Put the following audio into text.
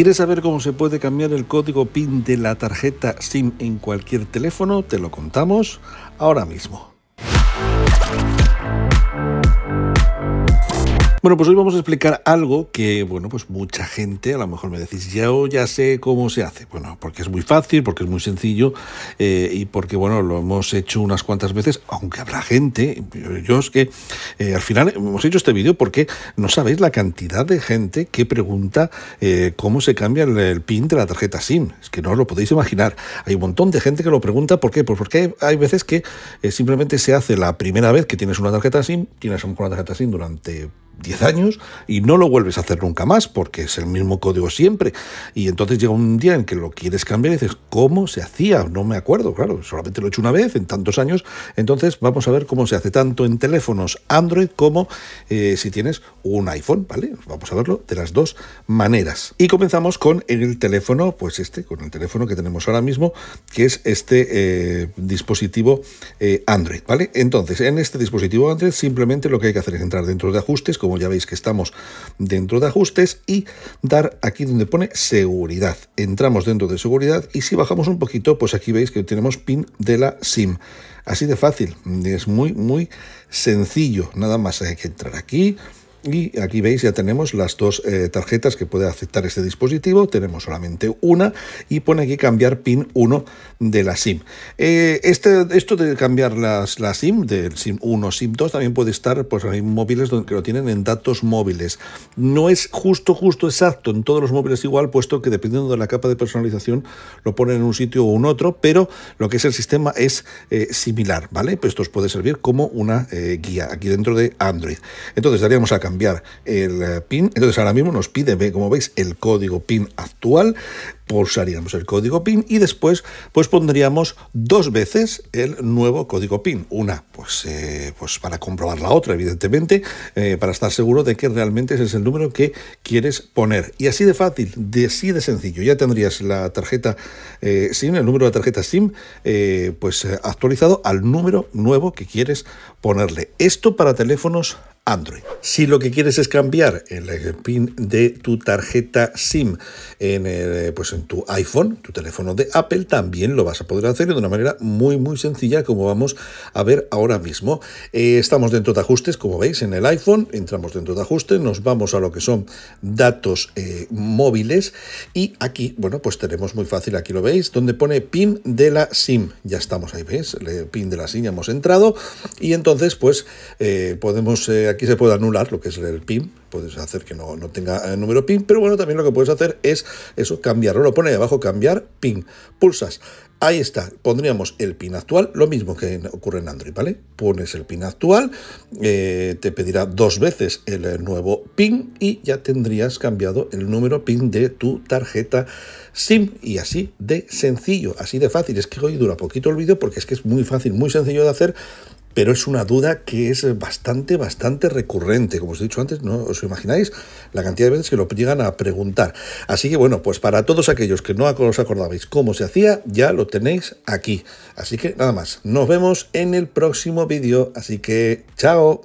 ¿Quieres saber cómo se puede cambiar el código PIN de la tarjeta SIM en cualquier teléfono? Te lo contamos ahora mismo. Bueno, pues hoy vamos a explicar algo que, bueno, pues mucha gente, a lo mejor me decís, yo oh, ya sé cómo se hace. Bueno, porque es muy fácil, porque es muy sencillo eh, y porque, bueno, lo hemos hecho unas cuantas veces, aunque habrá gente, yo es que eh, al final hemos hecho este vídeo porque no sabéis la cantidad de gente que pregunta eh, cómo se cambia el, PIN de la tarjeta SIM. Es que no os lo podéis imaginar. Hay un montón de gente que lo pregunta, ¿por qué? Pues porque hay, hay veces que simplemente se hace la primera vez que tienes una tarjeta SIM, tienes una tarjeta SIM durante 10 años y no lo vuelves a hacer nunca más porque es el mismo código siempre. Y entonces llega un día en que lo quieres cambiar y dices, ¿cómo se hacía? No me acuerdo, claro, solamente lo he hecho una vez en tantos años. Entonces vamos a ver cómo se hace tanto en teléfonos Android como eh, si tienes un iPhone, ¿vale? Vamos a verlo de las dos maneras. Y comenzamos con el teléfono, pues este, con el teléfono que tenemos ahora mismo, que es este eh, dispositivo eh, Android, ¿vale? Entonces, en este dispositivo Android simplemente lo que hay que hacer es entrar dentro de ajustes, ya veis que estamos dentro de ajustes, y dar aquí donde pone seguridad. Entramos dentro de seguridad y si bajamos un poquito, pues aquí veis que tenemos pin de la SIM. Así de fácil, es muy, muy sencillo. Nada más hay que entrar aquí, y aquí veis, ya tenemos las dos eh, tarjetas que puede aceptar este dispositivo. Tenemos solamente una y pone aquí cambiar PIN 1 de la SIM. Eh, este, esto de cambiar las, la SIM, del SIM 1, SIM 2, también puede estar, pues hay móviles donde, que lo tienen en datos móviles. No es justo, justo, exacto en todos los móviles igual, puesto que dependiendo de la capa de personalización lo ponen en un sitio o en otro, pero lo que es el sistema es eh, similar, ¿vale? Pues esto os puede servir como una guía aquí dentro de Android. Entonces daríamos acá cambiar el eh, PIN. Entonces ahora mismo nos pide, como veis, el código PIN actual pulsaríamos el código PIN y después pues pondríamos dos veces el nuevo código PIN. Una pues, eh, pues para comprobar la otra, evidentemente, eh, para estar seguro de que realmente ese es el número que quieres poner. Y así de fácil, de así de sencillo. Ya tendrías la tarjeta SIM, el número de tarjeta SIM, pues actualizado al número nuevo que quieres ponerle. Esto para teléfonos Android. Si lo que quieres es cambiar el PIN de tu tarjeta SIM en, eh, pues en tu iPhone, tu teléfono de Apple, también lo vas a poder hacer de una manera muy muy sencilla como vamos a ver ahora mismo. Eh, estamos dentro de ajustes, como veis, en el iPhone, entramos dentro de ajustes, nos vamos a lo que son datos eh, móviles y aquí, bueno, pues tenemos muy fácil, aquí lo veis, donde pone PIN de la SIM. Ya estamos ahí, ¿veis? El PIN de la SIM ya hemos entrado y entonces pues podemos aquí aquí se puede anular lo que es el PIN, puedes hacer que no, tenga el eh, número PIN, pero bueno, también lo que puedes hacer es eso, cambiarlo, lo pone abajo, cambiar PIN, pulsas, ahí está, pondríamos el PIN actual, lo mismo que ocurre en Android, ¿vale? Pones el PIN actual, eh, te pedirá dos veces el eh, nuevo PIN y ya tendrías cambiado el número PIN de tu tarjeta SIM y así de sencillo, así de fácil, es que hoy dura poquito el vídeo porque es que es muy fácil, muy sencillo de hacer pero es una duda que es bastante, bastante recurrente. Como os he dicho antes, no os imagináis la cantidad de veces que lo llegan a preguntar. Así que bueno, pues para todos aquellos que no os acordabais cómo se hacía, ya lo tenéis aquí. Así que nada más, nos vemos en el próximo vídeo. Así que chao.